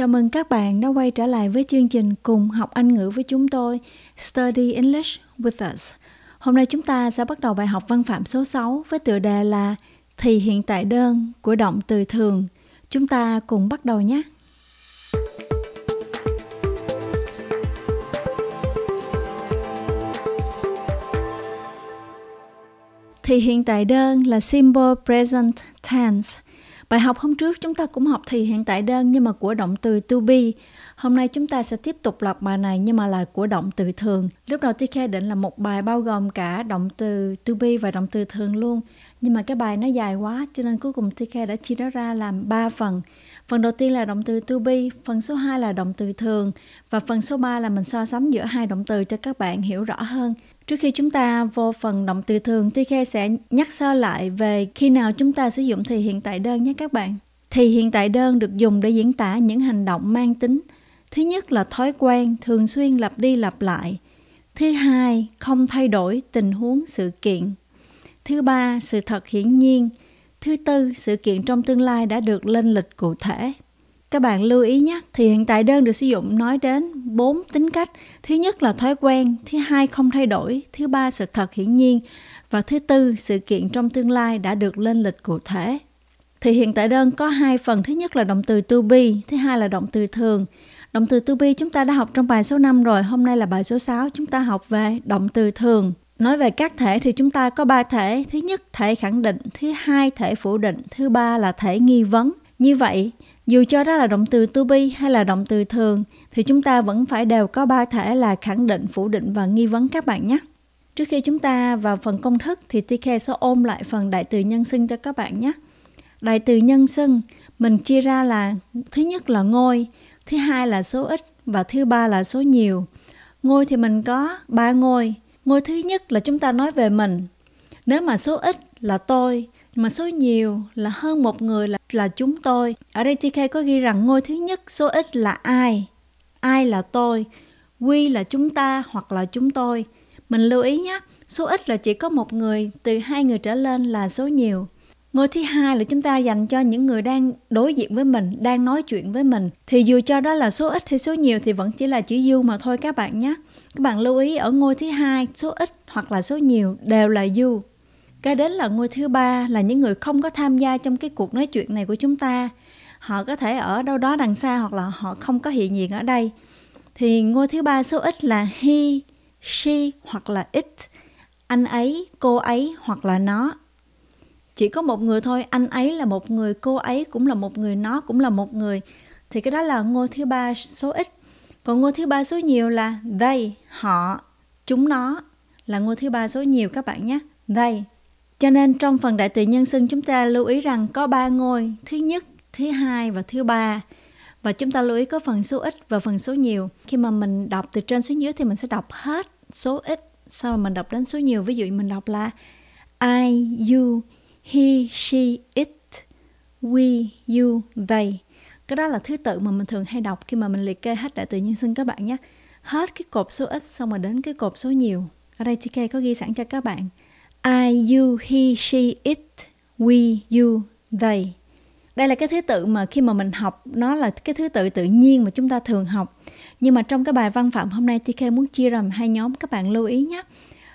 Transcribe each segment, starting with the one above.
Chào mừng các bạn đã quay trở lại với chương trình cùng học Anh ngữ với chúng tôi Study English with us. Hôm nay chúng ta sẽ bắt đầu bài học văn phạm số 6 với tựa đề là Thì hiện tại đơn của động từ thường. Chúng ta cùng bắt đầu nhé. Thì hiện tại đơn là simple present tense – Bài học hôm trước chúng ta cũng học thì hiện tại đơn nhưng mà của động từ to be. Hôm nay chúng ta sẽ tiếp tục lặp bài này nhưng mà là của động từ thường. Lúc đầu TK định là một bài bao gồm cả động từ to be và động từ thường luôn. Nhưng mà cái bài nó dài quá cho nên cuối cùng TK đã chia nó ra làm 3 phần. Phần đầu tiên là động từ to be, phần số 2 là động từ thường và phần số 3 là mình so sánh giữa hai động từ cho các bạn hiểu rõ hơn. Trước khi chúng ta vô phần động từ thường thì Khe sẽ nhắc sơ lại về khi nào chúng ta sử dụng thì hiện tại đơn nhé các bạn. Thì hiện tại đơn được dùng để diễn tả những hành động mang tính Thứ nhất là thói quen thường xuyên lặp đi lặp lại. Thứ hai, không thay đổi tình huống sự kiện. Thứ ba, sự thật hiển nhiên. Thứ tư, sự kiện trong tương lai đã được lên lịch cụ thể. Các bạn lưu ý nhé, thì hiện tại đơn được sử dụng nói đến bốn tính cách. Thứ nhất là thói quen, thứ hai không thay đổi, thứ ba sự thật hiển nhiên và thứ tư sự kiện trong tương lai đã được lên lịch cụ thể. Thì hiện tại đơn có hai phần, thứ nhất là động từ to be, thứ hai là động từ thường. Động từ to be chúng ta đã học trong bài số 5 rồi, hôm nay là bài số 6, chúng ta học về động từ thường. Nói về các thể thì chúng ta có ba thể, thứ nhất thể khẳng định, thứ hai thể phủ định, thứ ba là thể nghi vấn. Như vậy, dù cho đó là động từ to be hay là động từ thường, thì chúng ta vẫn phải đều có ba thể là khẳng định, phủ định và nghi vấn các bạn nhé. Trước khi chúng ta vào phần công thức thì TK sẽ ôm lại phần đại từ nhân xưng cho các bạn nhé. Đại từ nhân xưng mình chia ra là thứ nhất là ngôi, thứ hai là số ít và thứ ba là số nhiều. Ngôi thì mình có ba ngôi. Ngôi thứ nhất là chúng ta nói về mình. Nếu mà số ít là tôi, mà số nhiều là hơn một người là là chúng tôi. Ở đây TK có ghi rằng ngôi thứ nhất số ít là ai? Ai là tôi? Quy là chúng ta hoặc là chúng tôi. Mình lưu ý nhé, số ít là chỉ có một người, từ hai người trở lên là số nhiều. Ngôi thứ hai là chúng ta dành cho những người đang đối diện với mình, đang nói chuyện với mình. Thì dù cho đó là số ít hay số nhiều thì vẫn chỉ là chữ you mà thôi các bạn nhé. Các bạn lưu ý ở ngôi thứ hai, số ít hoặc là số nhiều đều là you Kế đến là ngôi thứ ba là những người không có tham gia trong cái cuộc nói chuyện này của chúng ta. Họ có thể ở đâu đó đằng xa hoặc là họ không có hiện diện ở đây. Thì ngôi thứ ba số ít là he, she hoặc là it. Anh ấy, cô ấy hoặc là nó. Chỉ có một người thôi, anh ấy là một người, cô ấy cũng là một người, nó cũng là một người. Thì cái đó là ngôi thứ ba số ít. Còn ngôi thứ ba số nhiều là they, họ, chúng nó là ngôi thứ ba số nhiều các bạn nhé. They, cho nên trong phần đại từ nhân xưng chúng ta lưu ý rằng có ba ngôi, thứ nhất, thứ hai và thứ ba. Và chúng ta lưu ý có phần số ít và phần số nhiều. Khi mà mình đọc từ trên xuống dưới thì mình sẽ đọc hết số ít, sau rồi mình đọc đến số nhiều. Ví dụ mình đọc là I, you, he, she, it, we, you, they. Cái đó là thứ tự mà mình thường hay đọc khi mà mình liệt kê hết đại từ nhân xưng các bạn nhé. Hết cái cột số ít xong rồi đến cái cột số nhiều. Ở đây TK có ghi sẵn cho các bạn. I, you, he, she, it, we, you, they. Đây là cái thứ tự mà khi mà mình học nó là cái thứ tự tự nhiên mà chúng ta thường học. Nhưng mà trong cái bài văn phạm hôm nay TK muốn chia làm hai nhóm các bạn lưu ý nhé.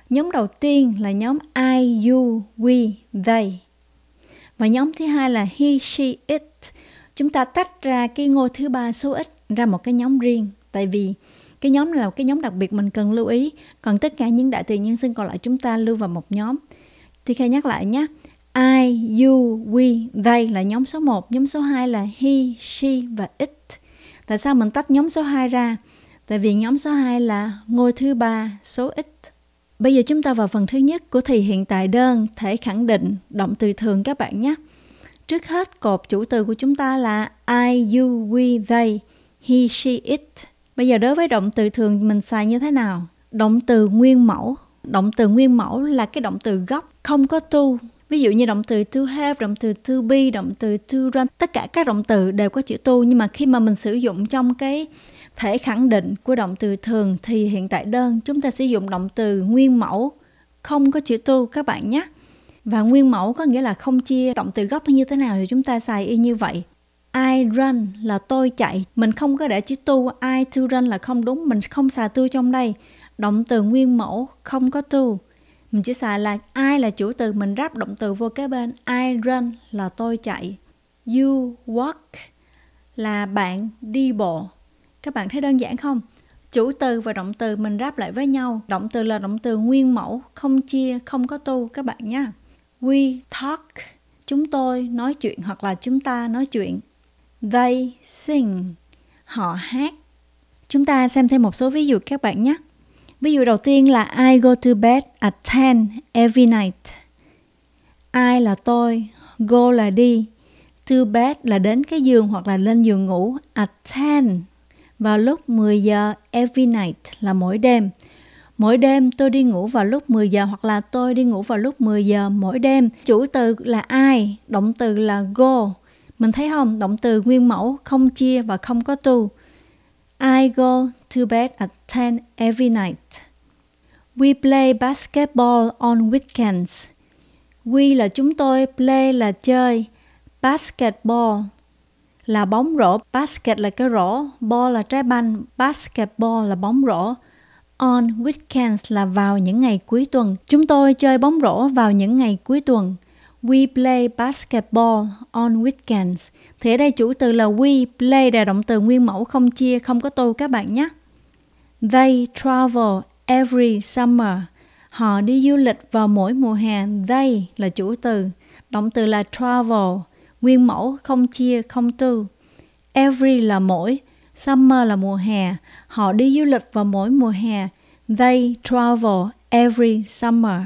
Nhóm đầu tiên là nhóm I, you, we, they. Và nhóm thứ hai là he, she, it. Chúng ta tách ra cái ngôi thứ ba số ít ra một cái nhóm riêng tại vì cái nhóm này là cái nhóm đặc biệt mình cần lưu ý còn tất cả những đại từ nhân xưng còn lại chúng ta lưu vào một nhóm thì khai nhắc lại nhé I, you, we, they là nhóm số 1, nhóm số 2 là he, she và it. Tại sao mình tách nhóm số 2 ra? Tại vì nhóm số 2 là ngôi thứ ba số ít. Bây giờ chúng ta vào phần thứ nhất của thì hiện tại đơn, thể khẳng định, động từ thường các bạn nhé. Trước hết, cột chủ từ của chúng ta là I, you, we, they, he, she, it Bây giờ đối với động từ thường mình xài như thế nào? Động từ nguyên mẫu. Động từ nguyên mẫu là cái động từ gốc, không có tu. Ví dụ như động từ to have, động từ to be, động từ to run. Tất cả các động từ đều có chữ tu nhưng mà khi mà mình sử dụng trong cái thể khẳng định của động từ thường thì hiện tại đơn chúng ta sử dụng động từ nguyên mẫu không có chữ tu các bạn nhé. Và nguyên mẫu có nghĩa là không chia động từ gốc như thế nào thì chúng ta xài y như vậy. I run là tôi chạy. Mình không có để chữ to, I to run là không đúng. Mình không xài to trong đây. Động từ nguyên mẫu không có to. Mình chỉ xài là I là chủ từ. Mình ráp động từ vô kế bên. I run là tôi chạy. You walk là bạn đi bộ. Các bạn thấy đơn giản không? Chủ từ và động từ mình ráp lại với nhau. Động từ là động từ nguyên mẫu, không chia, không có tu các bạn nha. We talk, chúng tôi nói chuyện hoặc là chúng ta nói chuyện. They sing. Họ hát. Chúng ta xem thêm một số ví dụ các bạn nhé. Ví dụ đầu tiên là I go to bed at 10 every night. I là tôi, go là đi, to bed là đến cái giường hoặc là lên giường ngủ at 10 vào lúc 10 giờ every night là mỗi đêm. Mỗi đêm tôi đi ngủ vào lúc 10 giờ hoặc là tôi đi ngủ vào lúc 10 giờ mỗi đêm. Chủ từ là I, động từ là go, mình thấy không? Động từ nguyên mẫu không chia và không có to. I go to bed at 10 every night. We play basketball on weekends. We là chúng tôi, play là chơi, basketball là bóng rổ, basket là cái rổ, ball là trái banh, basketball là bóng rổ. On weekends là vào những ngày cuối tuần. Chúng tôi chơi bóng rổ vào những ngày cuối tuần. We play basketball on weekends. Thế đây chủ từ là we, play là động từ nguyên mẫu không chia, không có tu các bạn nhé. They travel every summer. Họ đi du lịch vào mỗi mùa hè. They là chủ từ. Động từ là travel. Nguyên mẫu không chia, không tu. Every là mỗi. Summer là mùa hè. Họ đi du lịch vào mỗi mùa hè. They travel every summer.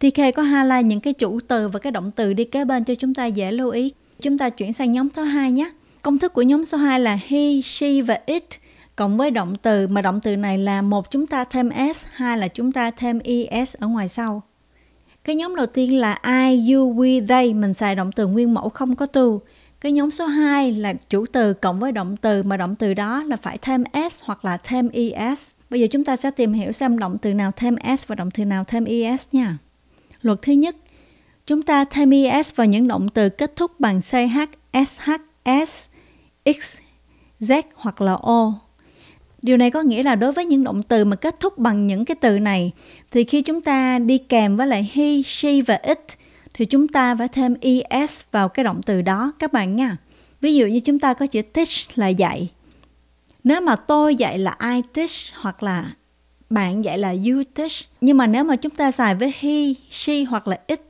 Thì Khê có highlight những cái chủ từ và cái động từ đi kế bên cho chúng ta dễ lưu ý. Chúng ta chuyển sang nhóm số 2 nhé. Công thức của nhóm số 2 là he, she và it cộng với động từ mà động từ này là một chúng ta thêm s, hai là chúng ta thêm es ở ngoài sau. Cái nhóm đầu tiên là I, you, we, they mình xài động từ nguyên mẫu không có to. Cái nhóm số 2 là chủ từ cộng với động từ mà động từ đó là phải thêm s hoặc là thêm es. Bây giờ chúng ta sẽ tìm hiểu xem động từ nào thêm s và động từ nào thêm es nha. Luật thứ nhất, chúng ta thêm -es vào những động từ kết thúc bằng CH, SH, S, X, Z hoặc là O. Điều này có nghĩa là đối với những động từ mà kết thúc bằng những cái từ này thì khi chúng ta đi kèm với lại he, she và it thì chúng ta phải thêm es vào cái động từ đó các bạn nha. Ví dụ như chúng ta có chữ teach là dạy. Nếu mà tôi dạy là I teach hoặc là bạn dạy là you teach nhưng mà nếu mà chúng ta xài với he she hoặc là it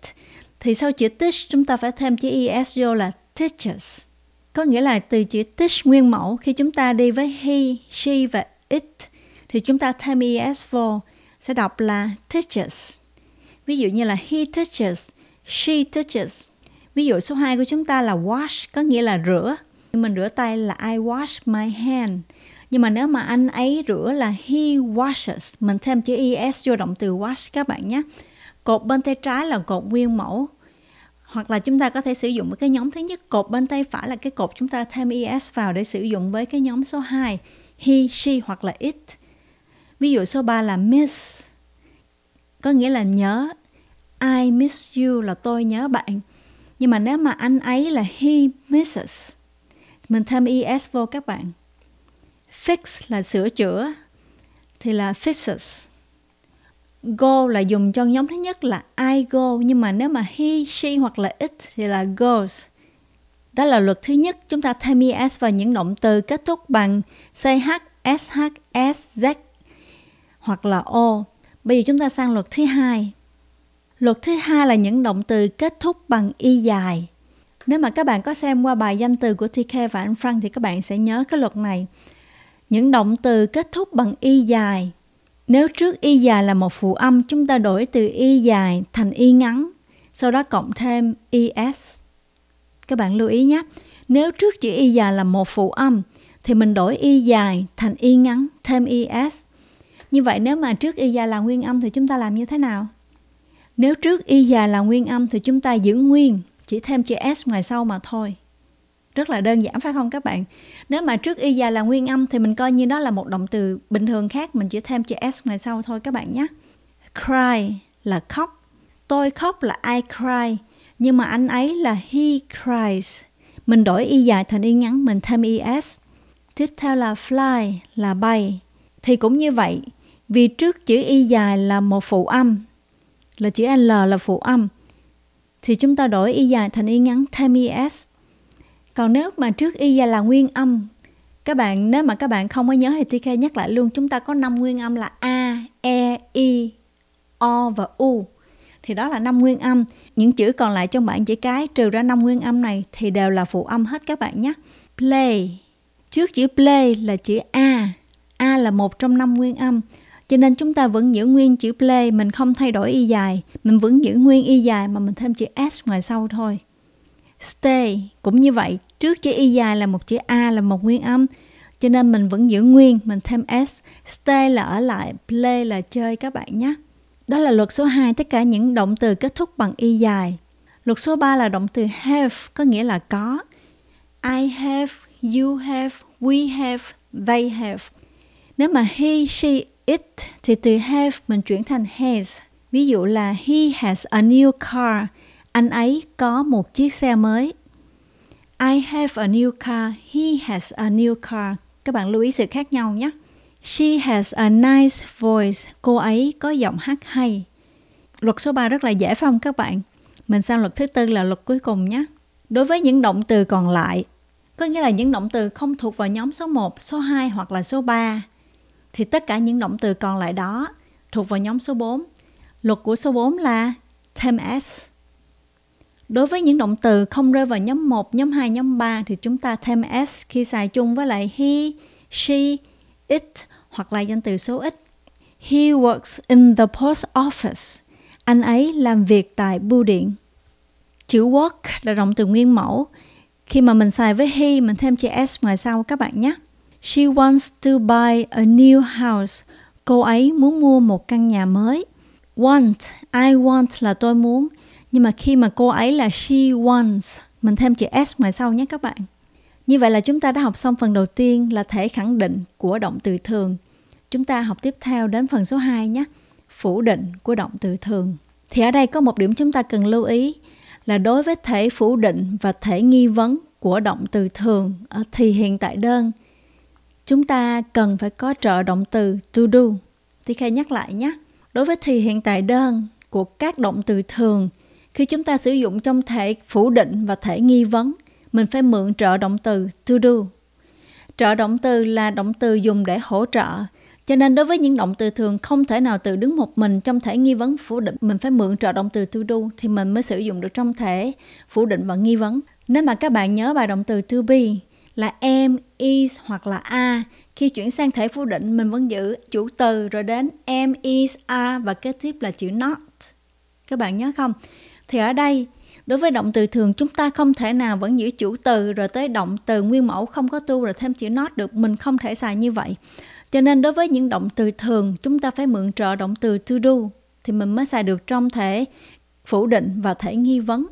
thì sau chữ teach chúng ta phải thêm chữ es vô là teachers có nghĩa là từ chữ teach nguyên mẫu khi chúng ta đi với he she và it thì chúng ta thêm es vô sẽ đọc là teachers ví dụ như là he teaches she teaches ví dụ số 2 của chúng ta là wash có nghĩa là rửa mình rửa tay là I wash my hand nhưng mà nếu mà anh ấy rửa là he washes mình thêm chữ es vô động từ wash các bạn nhé cột bên tay trái là cột nguyên mẫu hoặc là chúng ta có thể sử dụng với cái nhóm thứ nhất cột bên tay phải là cái cột chúng ta thêm es vào để sử dụng với cái nhóm số 2 he she hoặc là it ví dụ số 3 là miss có nghĩa là nhớ I miss you là tôi nhớ bạn nhưng mà nếu mà anh ấy là he misses mình thêm es vô các bạn Fix là sửa chữa thì là fixes. Go là dùng cho nhóm thứ nhất là I go nhưng mà nếu mà he, she hoặc là it thì là goes. Đó là luật thứ nhất, chúng ta thêm es vào những động từ kết thúc bằng ch, sh, sz hoặc là o. Bây giờ chúng ta sang luật thứ hai. Luật thứ hai là những động từ kết thúc bằng y dài. Nếu mà các bạn có xem qua bài danh từ của TK và anh Frank thì các bạn sẽ nhớ cái luật này những động từ kết thúc bằng y dài. Nếu trước y dài là một phụ âm, chúng ta đổi từ y dài thành y ngắn, sau đó cộng thêm is. Các bạn lưu ý nhé, nếu trước chữ y dài là một phụ âm, thì mình đổi y dài thành y ngắn thêm is. Như vậy nếu mà trước y dài là nguyên âm thì chúng ta làm như thế nào? Nếu trước y dài là nguyên âm thì chúng ta giữ nguyên, chỉ thêm chữ s ngoài sau mà thôi rất là đơn giản phải không các bạn nếu mà trước y dài là nguyên âm thì mình coi như nó là một động từ bình thường khác mình chỉ thêm chữ s ngoài sau thôi các bạn nhé cry là khóc tôi khóc là I cry nhưng mà anh ấy là he cries mình đổi y dài thành y ngắn mình thêm es tiếp theo là fly là bay thì cũng như vậy vì trước chữ y dài là một phụ âm là chữ l là phụ âm thì chúng ta đổi y dài thành y ngắn thêm es còn nếu mà trước y ra là nguyên âm, các bạn nếu mà các bạn không có nhớ thì TK nhắc lại luôn, chúng ta có năm nguyên âm là a, e, i, o và u. Thì đó là năm nguyên âm. Những chữ còn lại trong bảng chữ cái trừ ra năm nguyên âm này thì đều là phụ âm hết các bạn nhé. Play. Trước chữ play là chữ a. A là một trong năm nguyên âm. Cho nên chúng ta vẫn giữ nguyên chữ play, mình không thay đổi y dài, mình vẫn giữ nguyên y dài mà mình thêm chữ s ngoài sau thôi stay cũng như vậy trước chữ y dài là một chữ a là một nguyên âm cho nên mình vẫn giữ nguyên mình thêm s stay là ở lại play là chơi các bạn nhé đó là luật số 2 tất cả những động từ kết thúc bằng y dài luật số 3 là động từ have có nghĩa là có I have, you have, we have, they have nếu mà he, she, it thì từ have mình chuyển thành has ví dụ là he has a new car anh ấy có một chiếc xe mới. I have a new car. He has a new car. Các bạn lưu ý sự khác nhau nhé. She has a nice voice. Cô ấy có giọng hát hay. Luật số 3 rất là dễ phong các bạn? Mình sang luật thứ tư là luật cuối cùng nhé. Đối với những động từ còn lại, có nghĩa là những động từ không thuộc vào nhóm số 1, số 2 hoặc là số 3, thì tất cả những động từ còn lại đó thuộc vào nhóm số 4. Luật của số 4 là thêm s Đối với những động từ không rơi vào nhóm 1, nhóm 2, nhóm 3 thì chúng ta thêm s khi xài chung với lại he, she, it hoặc là danh từ số ít. He works in the post office. Anh ấy làm việc tại bưu điện. Chữ work là động từ nguyên mẫu. Khi mà mình xài với he, mình thêm chữ s ngoài sau các bạn nhé. She wants to buy a new house. Cô ấy muốn mua một căn nhà mới. Want, I want là tôi muốn nhưng mà khi mà cô ấy là she wants mình thêm chữ s ngoài sau nhé các bạn như vậy là chúng ta đã học xong phần đầu tiên là thể khẳng định của động từ thường chúng ta học tiếp theo đến phần số 2 nhé phủ định của động từ thường thì ở đây có một điểm chúng ta cần lưu ý là đối với thể phủ định và thể nghi vấn của động từ thường ở ờ, thì hiện tại đơn chúng ta cần phải có trợ động từ to do thì khai nhắc lại nhé đối với thì hiện tại đơn của các động từ thường khi chúng ta sử dụng trong thể phủ định và thể nghi vấn, mình phải mượn trợ động từ to do. Trợ động từ là động từ dùng để hỗ trợ, cho nên đối với những động từ thường không thể nào tự đứng một mình trong thể nghi vấn phủ định, mình phải mượn trợ động từ to do thì mình mới sử dụng được trong thể phủ định và nghi vấn. Nếu mà các bạn nhớ bài động từ to be là am, is hoặc là a khi chuyển sang thể phủ định mình vẫn giữ chủ từ rồi đến am, is, a và kế tiếp là chữ not. Các bạn nhớ không? Thì ở đây, đối với động từ thường chúng ta không thể nào vẫn giữ chủ từ rồi tới động từ nguyên mẫu không có tu rồi thêm chữ not được. Mình không thể xài như vậy. Cho nên đối với những động từ thường chúng ta phải mượn trợ động từ to do thì mình mới xài được trong thể phủ định và thể nghi vấn.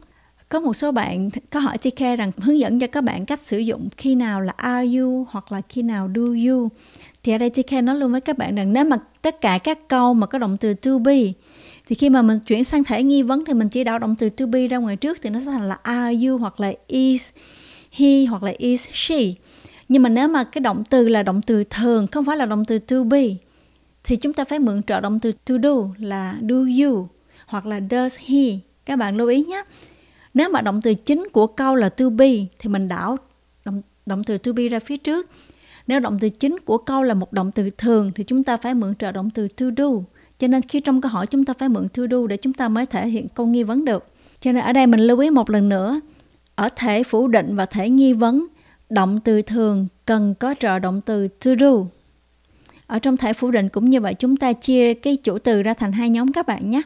Có một số bạn có hỏi TK rằng hướng dẫn cho các bạn cách sử dụng khi nào là are you hoặc là khi nào do you. Thì ở đây TK nói luôn với các bạn rằng nếu mà tất cả các câu mà có động từ to be thì khi mà mình chuyển sang thể nghi vấn thì mình chỉ đảo động từ to be ra ngoài trước thì nó sẽ thành là are you hoặc là is he hoặc là is she nhưng mà nếu mà cái động từ là động từ thường không phải là động từ to be thì chúng ta phải mượn trợ động từ to do là do you hoặc là does he các bạn lưu ý nhé nếu mà động từ chính của câu là to be thì mình đảo động, động từ to be ra phía trước nếu động từ chính của câu là một động từ thường thì chúng ta phải mượn trợ động từ to do cho nên khi trong câu hỏi chúng ta phải mượn to do để chúng ta mới thể hiện câu nghi vấn được. Cho nên ở đây mình lưu ý một lần nữa, ở thể phủ định và thể nghi vấn, động từ thường cần có trợ động từ to do. Ở trong thể phủ định cũng như vậy chúng ta chia cái chủ từ ra thành hai nhóm các bạn nhé.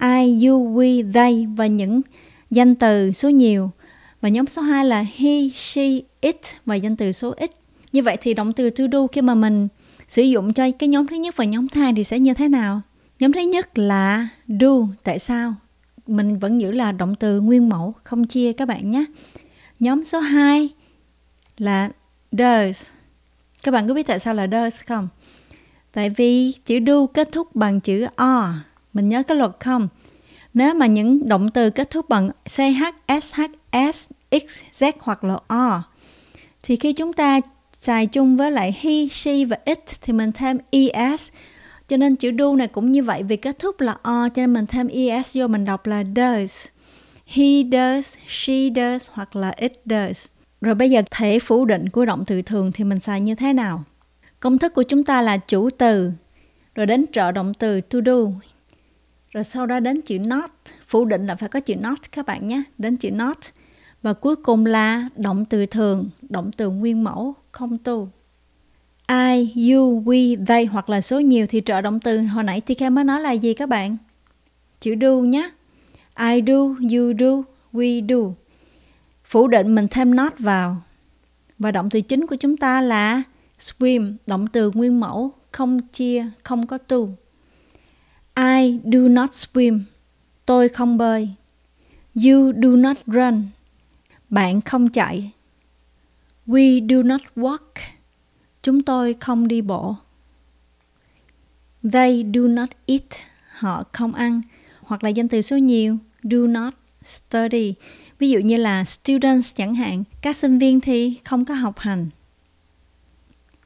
I, you, we, they và những danh từ số nhiều. Và nhóm số 2 là he, she, it và danh từ số ít. Như vậy thì động từ to do khi mà mình sử dụng cho cái nhóm thứ nhất và nhóm hai thì sẽ như thế nào nhóm thứ nhất là do tại sao mình vẫn giữ là động từ nguyên mẫu không chia các bạn nhé nhóm số 2 là does các bạn có biết tại sao là does không tại vì chữ do kết thúc bằng chữ o mình nhớ cái luật không nếu mà những động từ kết thúc bằng ch sh s x z hoặc là o thì khi chúng ta xài chung với lại he, she và it thì mình thêm es. Cho nên chữ do này cũng như vậy vì kết thúc là o cho nên mình thêm es vô mình đọc là does. He does, she does hoặc là it does. Rồi bây giờ thể phủ định của động từ thường thì mình xài như thế nào? Công thức của chúng ta là chủ từ, rồi đến trợ động từ to do, rồi sau đó đến chữ not, phủ định là phải có chữ not các bạn nhé, đến chữ not. Và cuối cùng là động từ thường, động từ nguyên mẫu không tu. I, you, we, they hoặc là số nhiều thì trợ động từ hồi nãy TK mới nói là gì các bạn? Chữ do nhé. I do, you do, we do. Phủ định mình thêm not vào. Và động từ chính của chúng ta là swim, động từ nguyên mẫu, không chia, không có tu. I do not swim. Tôi không bơi. You do not run. Bạn không chạy. We do not walk. Chúng tôi không đi bộ. They do not eat. Họ không ăn. Hoặc là danh từ số nhiều. Do not study. Ví dụ như là students chẳng hạn. Các sinh viên thì không có học hành.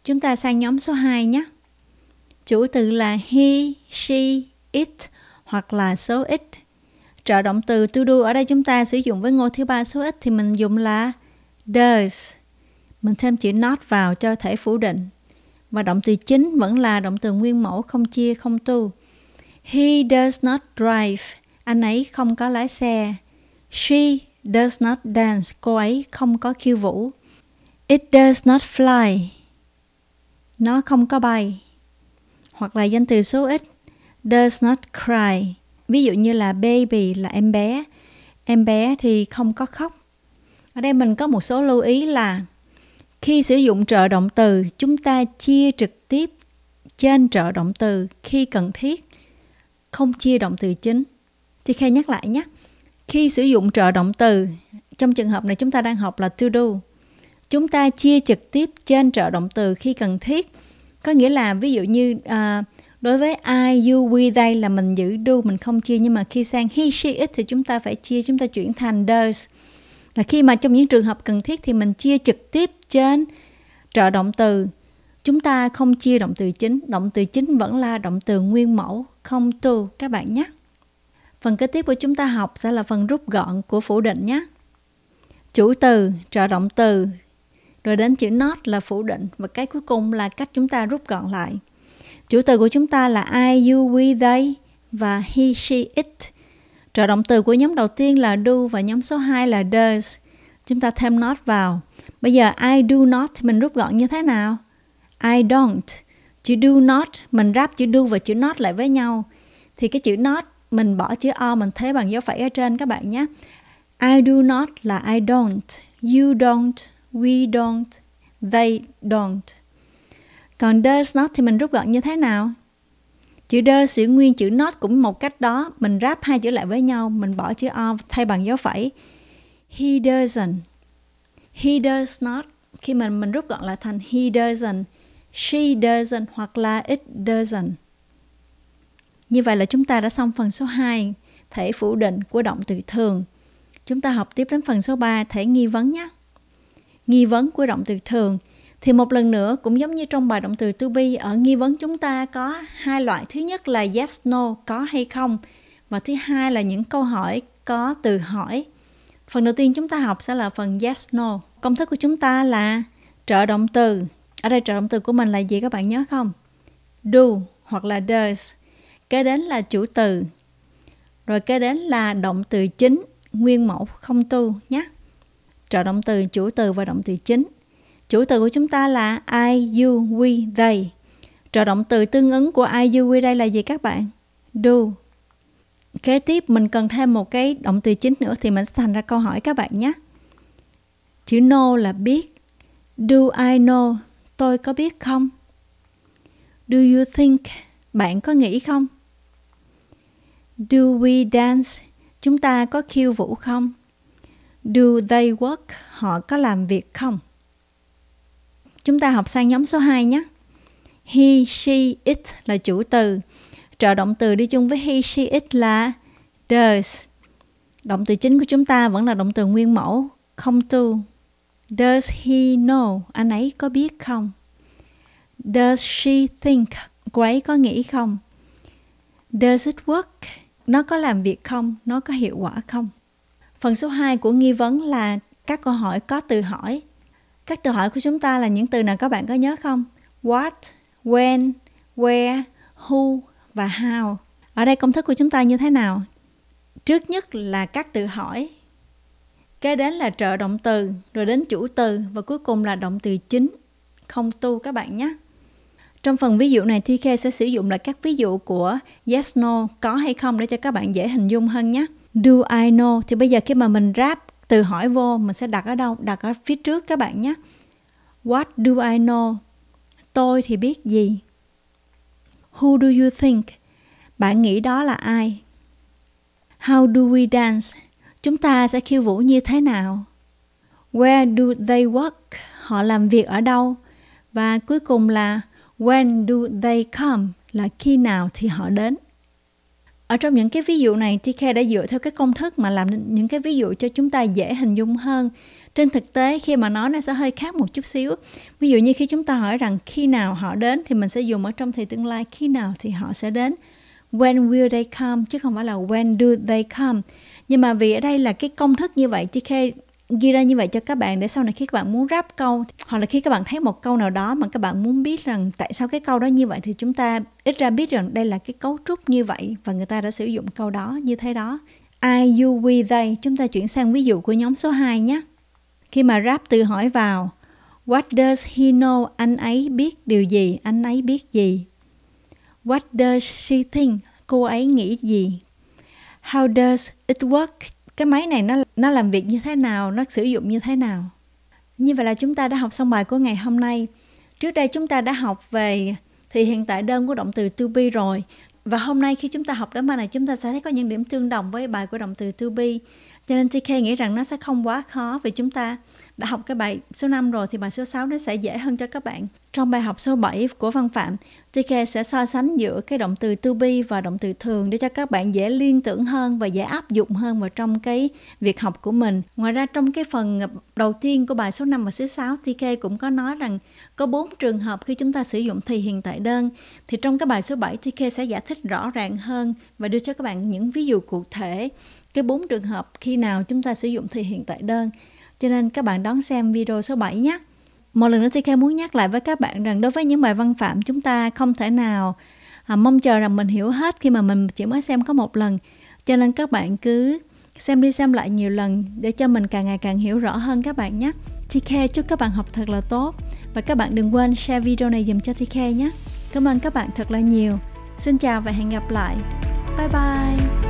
Chúng ta sang nhóm số 2 nhé. Chủ từ là he, she, it hoặc là số ít. Trợ động từ to do ở đây chúng ta sử dụng với ngôi thứ ba số ít thì mình dùng là does mình thêm chữ not vào cho thể phủ định. Và động từ chính vẫn là động từ nguyên mẫu không chia không tu. He does not drive. Anh ấy không có lái xe. She does not dance. Cô ấy không có khiêu vũ. It does not fly. Nó không có bay. Hoặc là danh từ số ít. Does not cry. Ví dụ như là baby là em bé. Em bé thì không có khóc. Ở đây mình có một số lưu ý là khi sử dụng trợ động từ, chúng ta chia trực tiếp trên trợ động từ khi cần thiết, không chia động từ chính. Thì khai nhắc lại nhé. Khi sử dụng trợ động từ, trong trường hợp này chúng ta đang học là to do, chúng ta chia trực tiếp trên trợ động từ khi cần thiết. Có nghĩa là ví dụ như uh, đối với I, you, we, they là mình giữ do mình không chia nhưng mà khi sang he, she, it thì chúng ta phải chia chúng ta chuyển thành does là khi mà trong những trường hợp cần thiết thì mình chia trực tiếp trên trợ động từ chúng ta không chia động từ chính động từ chính vẫn là động từ nguyên mẫu không tu các bạn nhé phần kế tiếp của chúng ta học sẽ là phần rút gọn của phủ định nhé chủ từ trợ động từ rồi đến chữ not là phủ định và cái cuối cùng là cách chúng ta rút gọn lại chủ từ của chúng ta là i you we they và he she it trợ động từ của nhóm đầu tiên là do và nhóm số 2 là does chúng ta thêm not vào bây giờ I do not thì mình rút gọn như thế nào I don't chữ do not mình ráp chữ do và chữ not lại với nhau thì cái chữ not mình bỏ chữ o mình thế bằng dấu phẩy ở trên các bạn nhé I do not là I don't you don't we don't they don't còn does not thì mình rút gọn như thế nào chữ đơ chữ nguyên chữ not cũng một cách đó mình ráp hai chữ lại với nhau mình bỏ chữ of thay bằng dấu phẩy he doesn't he does not khi mình mình rút gọn lại thành he doesn't she doesn't hoặc là it doesn't như vậy là chúng ta đã xong phần số 2 thể phủ định của động từ thường chúng ta học tiếp đến phần số 3 thể nghi vấn nhé nghi vấn của động từ thường thì một lần nữa cũng giống như trong bài động từ to be ở nghi vấn chúng ta có hai loại thứ nhất là yes no có hay không và thứ hai là những câu hỏi có từ hỏi phần đầu tiên chúng ta học sẽ là phần yes no công thức của chúng ta là trợ động từ ở đây trợ động từ của mình là gì các bạn nhớ không do hoặc là does kế đến là chủ từ rồi kế đến là động từ chính nguyên mẫu không tu nhé trợ động từ chủ từ và động từ chính Chủ từ của chúng ta là I, you, we, they. Trò động từ tương ứng của I, you, we, they là gì các bạn? Do. Kế tiếp mình cần thêm một cái động từ chính nữa thì mình sẽ thành ra câu hỏi các bạn nhé. Chữ know là biết. Do I know? Tôi có biết không? Do you think? Bạn có nghĩ không? Do we dance? Chúng ta có khiêu vũ không? Do they work? Họ có làm việc không? Chúng ta học sang nhóm số 2 nhé. He, she, it là chủ từ. Trợ động từ đi chung với he, she, it là does. Động từ chính của chúng ta vẫn là động từ nguyên mẫu, không to. Does he know? Anh ấy có biết không? Does she think? Cô ấy có nghĩ không? Does it work? Nó có làm việc không? Nó có hiệu quả không? Phần số 2 của nghi vấn là các câu hỏi có từ hỏi các từ hỏi của chúng ta là những từ nào các bạn có nhớ không? What, when, where, who và how. Ở đây công thức của chúng ta như thế nào? Trước nhất là các từ hỏi. Kế đến là trợ động từ, rồi đến chủ từ và cuối cùng là động từ chính. Không tu các bạn nhé. Trong phần ví dụ này, TK sẽ sử dụng là các ví dụ của yes, no, có hay không để cho các bạn dễ hình dung hơn nhé. Do I know? Thì bây giờ khi mà mình ráp từ hỏi vô mình sẽ đặt ở đâu đặt ở phía trước các bạn nhé what do I know tôi thì biết gì who do you think bạn nghĩ đó là ai how do we dance chúng ta sẽ khiêu vũ như thế nào where do they work họ làm việc ở đâu và cuối cùng là when do they come là khi nào thì họ đến ở trong những cái ví dụ này TK đã dựa theo cái công thức mà làm những cái ví dụ cho chúng ta dễ hình dung hơn trên thực tế khi mà nói nó sẽ hơi khác một chút xíu ví dụ như khi chúng ta hỏi rằng khi nào họ đến thì mình sẽ dùng ở trong thời tương lai khi nào thì họ sẽ đến when will they come chứ không phải là when do they come nhưng mà vì ở đây là cái công thức như vậy TK ghi ra như vậy cho các bạn để sau này khi các bạn muốn ráp câu hoặc là khi các bạn thấy một câu nào đó mà các bạn muốn biết rằng tại sao cái câu đó như vậy thì chúng ta ít ra biết rằng đây là cái cấu trúc như vậy và người ta đã sử dụng câu đó như thế đó. I, you, we, they. Chúng ta chuyển sang ví dụ của nhóm số 2 nhé. Khi mà ráp từ hỏi vào What does he know? Anh ấy biết điều gì? Anh ấy biết gì? What does she think? Cô ấy nghĩ gì? How does it work? cái máy này nó nó làm việc như thế nào nó sử dụng như thế nào như vậy là chúng ta đã học xong bài của ngày hôm nay trước đây chúng ta đã học về thì hiện tại đơn của động từ to be rồi và hôm nay khi chúng ta học đến bài này chúng ta sẽ thấy có những điểm tương đồng với bài của động từ to be cho nên TK nghĩ rằng nó sẽ không quá khó vì chúng ta đã học cái bài số 5 rồi thì bài số 6 nó sẽ dễ hơn cho các bạn. Trong bài học số 7 của văn phạm, TK sẽ so sánh giữa cái động từ to be và động từ thường để cho các bạn dễ liên tưởng hơn và dễ áp dụng hơn vào trong cái việc học của mình. Ngoài ra trong cái phần đầu tiên của bài số 5 và số 6, TK cũng có nói rằng có bốn trường hợp khi chúng ta sử dụng thì hiện tại đơn. Thì trong cái bài số 7, TK sẽ giải thích rõ ràng hơn và đưa cho các bạn những ví dụ cụ thể cái bốn trường hợp khi nào chúng ta sử dụng thì hiện tại đơn cho nên các bạn đón xem video số 7 nhé. Một lần nữa thì Khe muốn nhắc lại với các bạn rằng đối với những bài văn phạm chúng ta không thể nào à, mong chờ rằng mình hiểu hết khi mà mình chỉ mới xem có một lần. Cho nên các bạn cứ xem đi xem lại nhiều lần để cho mình càng ngày càng hiểu rõ hơn các bạn nhé. TK chúc các bạn học thật là tốt và các bạn đừng quên share video này dùm cho TK nhé. Cảm ơn các bạn thật là nhiều. Xin chào và hẹn gặp lại. Bye bye.